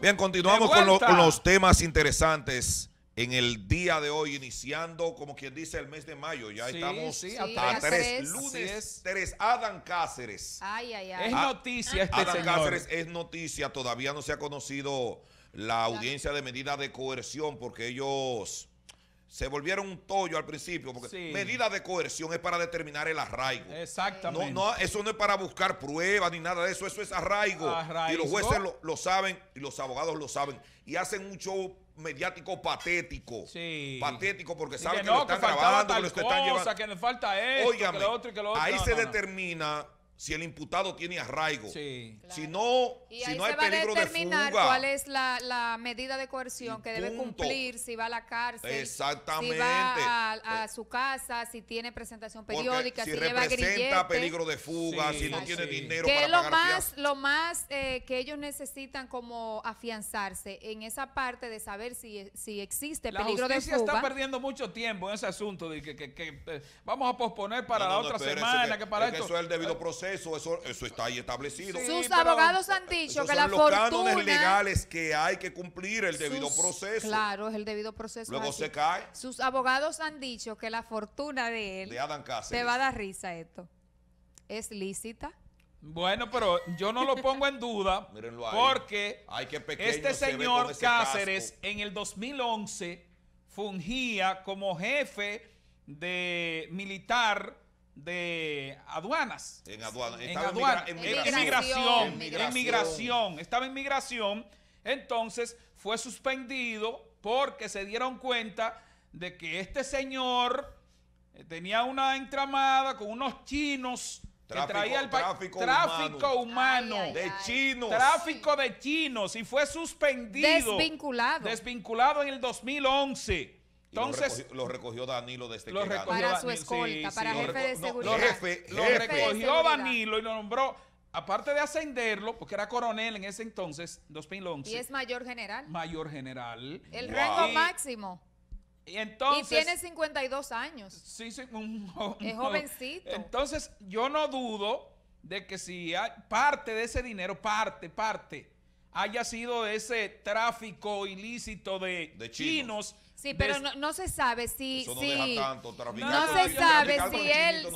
Bien, continuamos con, los temas interesantes en el día de hoy, iniciando, como quien dice, el mes de mayo. Ya estamos a, tres, lunes, tres. Adam Cáceres. Ay, ay, ay. Es noticia este Adam Cáceres es noticia. Todavía no se ha conocido la audiencia de medida de coerción porque ellos se volvieron un tollo al principio, porque medida de coerción es para determinar el arraigo. Exactamente. No, eso no es para buscar pruebas ni nada de eso, eso es arraigo. Y los jueces lo, saben y los abogados lo saben. Y hacen un show mediático patético. Sí. Patético porque saben que, lo están grabando, que lo están llevando. Que le falta Ahí se determina si el imputado tiene arraigo. Si no, si no hay peligro de fuga. cuál es la, medida de coerción que debe cumplir, si va a la cárcel, Exactamente. si va a, eh. su casa, si tiene presentación periódica, si, si representa peligro de fuga, si no tiene dinero para es lo más, lo más eh, que ellos necesitan como afianzarse en esa parte de saber si, si existe peligro de fuga. La justicia está perdiendo mucho tiempo en ese asunto de que, que, eh, vamos a posponer para la otra semana, que, para esto. eso es el debido proceso eso, eso, está ahí establecido. Sus abogados han dicho que la fortuna... cánones legales que hay que cumplir el debido proceso. Claro, es el debido proceso. Luego se cae. Sus abogados han dicho que la fortuna de él... De Te va a dar risa esto. Es lícita. Bueno, pero yo no lo pongo en duda porque este señor Cáceres en el 2011 fungía como jefe de militar de aduanas. En aduanas. En, en, migración, en, migración. Estaba en migración. Entonces fue suspendido porque se dieron cuenta de que este señor eh, tenía una entramada con unos chinos que traía el tráfico, tráfico humano, de chinos. Tráfico de chinos y fue suspendido. Desvinculado. Desvinculado en el 2011. Entonces, lo recogió, Danilo desde que recogió Para su escolta, para jefe de seguridad. lo, recogió Danilo y lo nombró, aparte de ascenderlo, porque era coronel en ese entonces, 2011. Y es mayor general. Mayor general. El rango máximo. Y, entonces, tiene 52 años. Sí, sí, un, es jovencito. Entonces, yo no dudo de que si parte de ese dinero, parte, parte, haya sido de ese tráfico ilícito de, chinos Sí, pero no, no se sabe si... no no se sabe si él...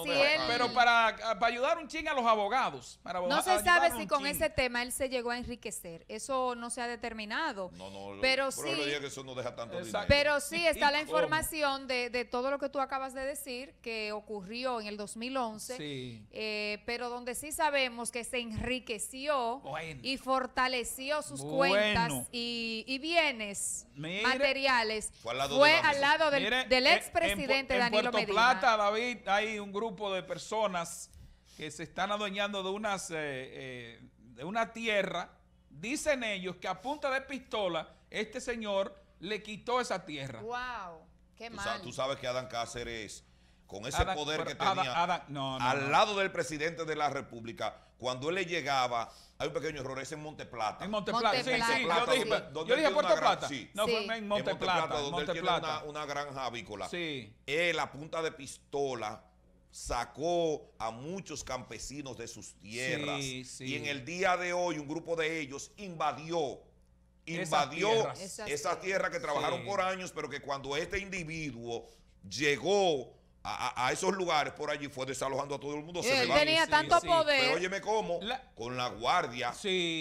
pero ah, para, ayudar un ching a los abogados. no se sabe si con ese tema él se llegó a enriquecer. Eso no se ha determinado. No, no, pero, sí, eso no deja tanto Pero sí está la información de, de, todo lo que tú acabas de decir, que ocurrió en el 2011, sí. Eh, pero donde sí sabemos que se enriqueció y fortaleció sus cuentas y, bienes materiales fue al lado del, ex presidente eh, expresidente en, en, Puerto Plata, David, hay un grupo de personas que se están adueñando de unas eh, eh, de una tierra. Dicen ellos que a punta de pistola este señor le quitó esa tierra. Wow, qué tú mal. Sabes, tú sabes que Adán Cáceres con ese poder que tenía al lado del presidente de la República, cuando él le llegaba, hay un pequeño error, es en Monteplata. En Monteplata, Monte sí, sí, Plata, yo dije, Puerto Plata. sí, no, fue en Monteplata. donde él tiene una, una, granja avícola. Sí. Él, a punta de pistola, sacó a muchos campesinos de sus tierras. Y en el día de hoy, un grupo de ellos invadió invadió esa tierra que trabajaron por años, pero que cuando este individuo llegó a, esos lugares por allí fue desalojando a todo el mundo. él tenía tanto poder. Pero óyeme cómo, con la guardia,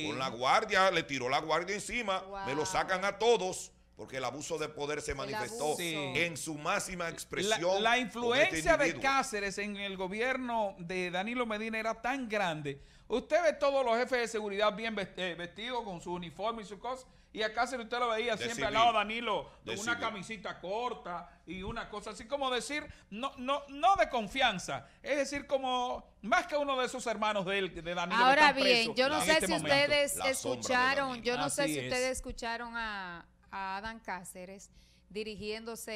con la guardia, le tiró la guardia encima, me lo sacan a todos. Porque el abuso de poder se manifestó en su máxima expresión. La, este influencia de Cáceres en el gobierno de Danilo Medina era tan grande. Usted ve todos los jefes de seguridad bien eh, vestidos, con su uniforme y sus cosas, y a Cáceres usted lo veía siempre al lado de Danilo, con una camisita corta y una cosa así, como decir, no, no, no de confianza, es decir, como más que uno de esos hermanos de, él, de Danilo. Ahora bien, este yo no sé si ustedes escucharon, yo no sé si ustedes escucharon a, a Adán Cáceres dirigiéndose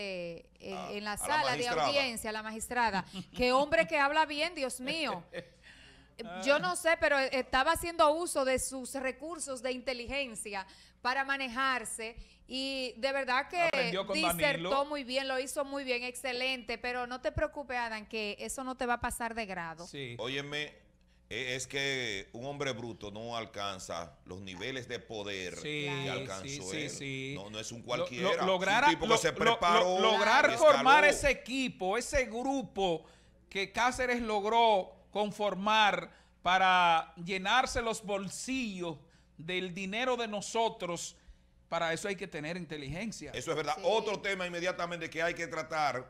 eh, en, la sala de audiencia, la magistrada. Qué hombre que habla bien, Dios mío. Yo ah. no sé, pero e, estaba haciendo uso de sus recursos de inteligencia para manejarse y de verdad que disertó muy bien, lo hizo muy bien, excelente, pero no te preocupes, Adán, que eso no te va a pasar de grado. Sí. Óyeme, e, es que un hombre bruto no alcanza los niveles de poder que alcanzó él. Sí, no, es un cualquiera. se lograr formar ese equipo, ese grupo que Cáceres logró conformar para llenarse los bolsillos del dinero de nosotros. Para eso hay que tener inteligencia. Eso es verdad. Otro tema inmediatamente que hay que tratar